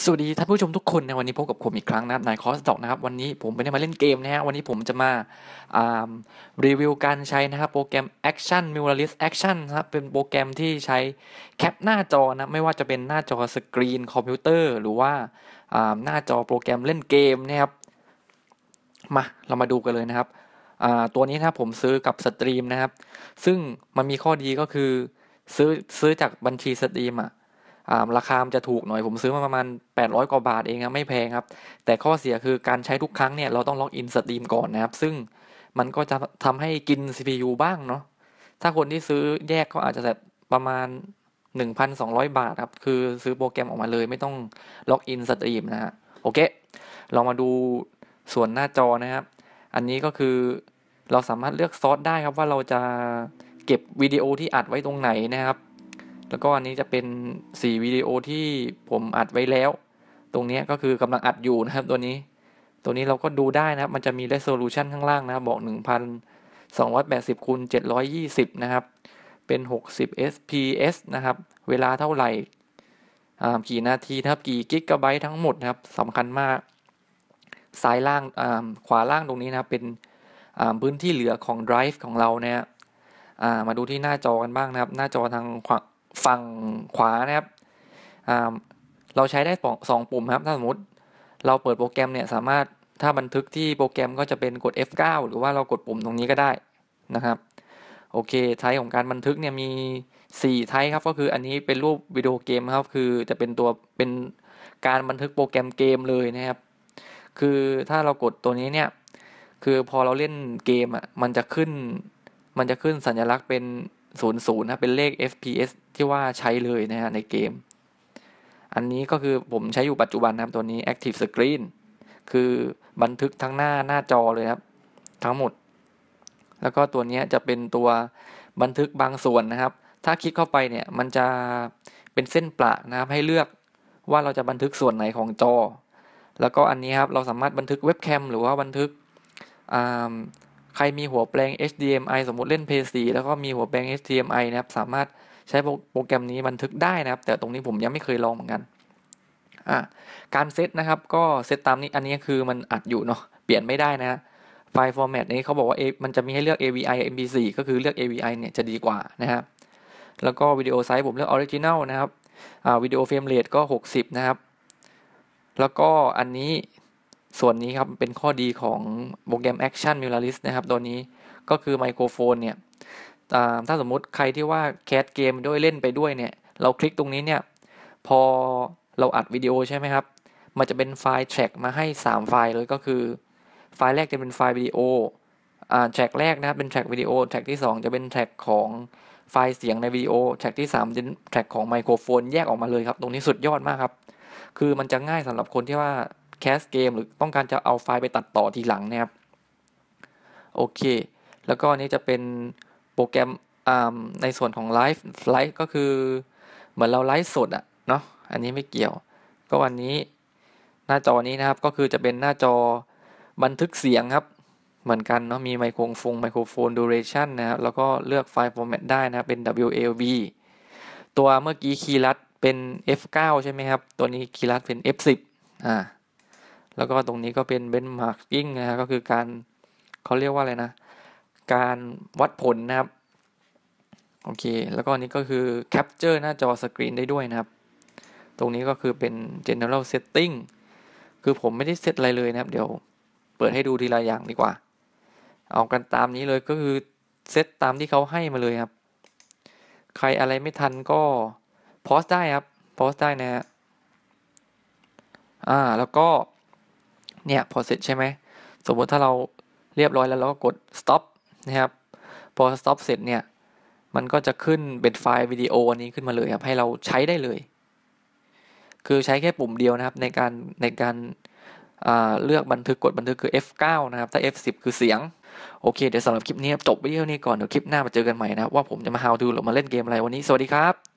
สวัสดีท่านผู้ชมทุกคนในวันนี้พบกับผมอีกครั้งนะครับนายคอส็อกนะครับ วันนี้ผมไม่ได้มาเล่นเกมนะฮะวันนี้ผมจะมารีวิวการใช้นะครับโปรแกรม Action m u r a l i s t Action นะครับเป็นโปรแกรมที่ใช้แคปหน้าจอนะไม่ว่าจะเป็นหน้าจอสกรีนคอมพิวเตอร์หรือว่าหน้าจอโปรแกรมเล่นเกมนะครับมาเรามาดูกันเลยนะครับตัวนี้นะผมซื้อกับสตรีมนะครับซึ่งมันมีข้อดีก็คือซื้อซื้อจากบัญชีสตรีมอ่ะราคาจะถูกหน่อยผมซื้อมาประมาณ 800 กว่าบาทเองครับไม่แพงครับ แต่ข้อเสียคือการใช้ทุกครั้งเนี่ย เราต้องล็อกอินสตรีมก่อนนะครับ ซึ่งมันก็จะทำให้กิน CPU บ้างเนาะถ้าคนที่ซื้อแยกก็อาจจะแบบประมาณ 1,200 บาทครับคือซื้อโปรแกรมออกมาเลย ไม่ต้องล็อกอินสตรีมนะฮะโอเคเรามาดูส่วนหน้าจอนะครับ อันนี้ก็คือเราสามารถเลือกซอสได้ครับว่าเราจะเก็บวิดีโอที่อัดไว้ตรงไหนนะครับแล้วก็อันนี้จะเป็น 4วิดีโอที่ผมอัดไว้แล้ว ตรงนี้ก็คือกำลังอัดอยู่นะครับตัวนี้ ตัวนี้เราก็ดูได้นะครับ มันจะมี resolution ข้างล่างนะบบอก1,280คูณ720 นะครับ เป็น 60 fps นะครับ เวลาเท่าไหร่กี่นาทีนะครับกี่กิกะไบต์ทั้งหมดนะครับสำคัญมากซ้ายล่างขวาล่างตรงนี้นะครับ เป็นพื้นที่เหลือของ drive ของเราเนี่ยมาดูที่หน้าจอกันบ้างนะครับ หน้าจอทางขวาฝั่งขวานะครับ เราใช้ได้สองปุ่มครับ ถ้าสมมติเราเปิดโปรแกรมเนี่ยสามารถถ้าบันทึกที่โปรแกรมก็จะเป็นกด F9 หรือว่าเรากดปุ่มตรงนี้ก็ได้นะครับ โอเคไทป์ของการบันทึกเนี่ยมี4ไทป์ครับก็คืออันนี้เป็นรูปวิดีโอเกมครับ คือจะเป็นตัวเป็นการบันทึกโปรแกรมเกมเลยนะครับ คือถ้าเรากดตัวนี้เนี่ยคือพอเราเล่นเกมอ่ะมันจะขึ้น มันจะขึ้นสัญลักษณ์เป็น0.00นะเป็นเลข FPS ที่ว่าใช้เลยนะฮะในเกม อันนี้ก็คือผมใช้อยู่ปัจจุบันนะครับตัวนี้ Active Screen คือบันทึกทั้งหน้าหน้าจอเลยครับ ทั้งหมด แล้วก็ตัวนี้จะเป็นตัวบันทึกบางส่วนนะครับ ถ้าคลิกเข้าไปเนี่ยมันจะเป็นเส้นประนะครับให้เลือก ว่าเราจะบันทึกส่วนไหนของจอ แล้วก็อันนี้ครับเราสามารถบันทึกเว็บแคมหรือว่าบันทึกใครมีหัวแปลง HDMI สมมติเล่น PS4 แล้วก็มีหัวแปลง HDMI นะครับ สามารถใช้โปรแกรมนี้บันทึกได้นะครับ แต่ตรงนี้ผมยังไม่เคยลองเหมือนกันอ่ะการเซตนะครับ ก็เซตตามนี้อันนี้คือมันอัดอยู่เนาะ เปลี่ยนไม่ได้นะไฟล์ฟอร์แมตนี้เขาบอกว่ามันจะมีให้เลือก AVI MP4 ก็คือเลือก AVI เนี่ยจะดีกว่านะครับ แล้วก็วิดีโอไซส์ผมเลือกออริจินัลนะครับ วิดีโอเฟรมเรทก็60นะครับ แล้วก็อันนี้ส่วนนี้ครับเป็นข้อดีของโปรแกรม Action Muralist นะครับ ตัวนี้ก็คือไมโครโฟนเนี่ยถ้าสมมุติใครที่ว่าแคสเกมด้วยเล่นไปด้วยเนี่ย เราคลิกตรงนี้เนี่ย พอเราอัดวิดีโอใช่ไหมครับ มันจะเป็นไฟล์แทร็กมาให้ 3 ไฟล์เลยก็คือ ไฟล์แรกจะเป็นไฟล์วิดีโอแทร็กแรกนะครับ เป็นแทร็กวิดีโอแทร็กที่ 2 จะเป็นแทร็กของไฟล์เสียงในวิดีโอแทร็กที่3เป็นแทร็กของไมโครโฟนแยกออกมาเลยครับ ตรงนี้สุดยอดมากครับคือมันจะง่ายสำหรับคนที่ว่าแคสเกมหรือต้องการจะเอาไฟล์ไปตัดต่อทีหลังนะครับ โอเค แล้วก็นี้จะเป็นโปรแกรมในส่วนของไลฟ์ไลฟ์ก็คือเหมือนเราไลฟ์สดอะเนาะอันนี้ไม่เกี่ยว ก็วันนี้หน้าจอนี้นะครับก็คือจะเป็นหน้าจอบันทึกเสียงครับ เหมือนกันเนาะมีไมโครฟงไมโครโฟนดูเรชันนะครับแล้วก็เลือกไฟล์ฟอร์แมตได้นะเป็น WAV ตัวเมื่อกี้คีย์รัดเป็น F9 ใช่ไหมครับ ตัวนี้คีย์รัดเป็น F10 อ่าแล้วก็ตรงนี้ก็เป็นเบนมาร์กิ้งนะับก็คือการเขาเรียกว่าอะไรนะ การวัดผลนะครับ โอเค แล้วก็นี้ก็คือแคปเจอร์หน้าจอสกรีนได้ด้วยนะครับ ตรงนี้ก็คือเป็น general setting คือผมไม่ได้เซตอะไรเลยนะครับ เดี๋ยวเปิดให้ดูทีละอย่างดีกว่า เอากันตามนี้เลยก็คือเซตตามที่เขาให้มาเลยครับ ใครอะไรไม่ทันก็โพสได้ครับโพสได้นะฮะอ่า แล้วก็เนี่ย พอเสร็จใช่ไหม สมมติถ้าเราเรียบร้อยแล้วเราก็กด stop นะครับ พอ stop เสร็จเนี่ย มันก็จะขึ้นเป็นไฟล์วิดีโออันนี้ขึ้นมาเลยครับ ให้เราใช้ได้เลย คือใช้แค่ปุ่มเดียวนะครับ ในการในการเลือกบันทึกกดบันทึกคือ F9 นะครับ ถ้า F10 คือเสียง โอเค เดี๋ยวสำหรับคลิปนี้จบไปเที่านี้ก่อน เดี๋ยวคลิปหน้ามาเจอกันใหม่นะว่าผมจะมา how to หรือมาเล่นเกมอะไรวันนี้สวัสดีครับ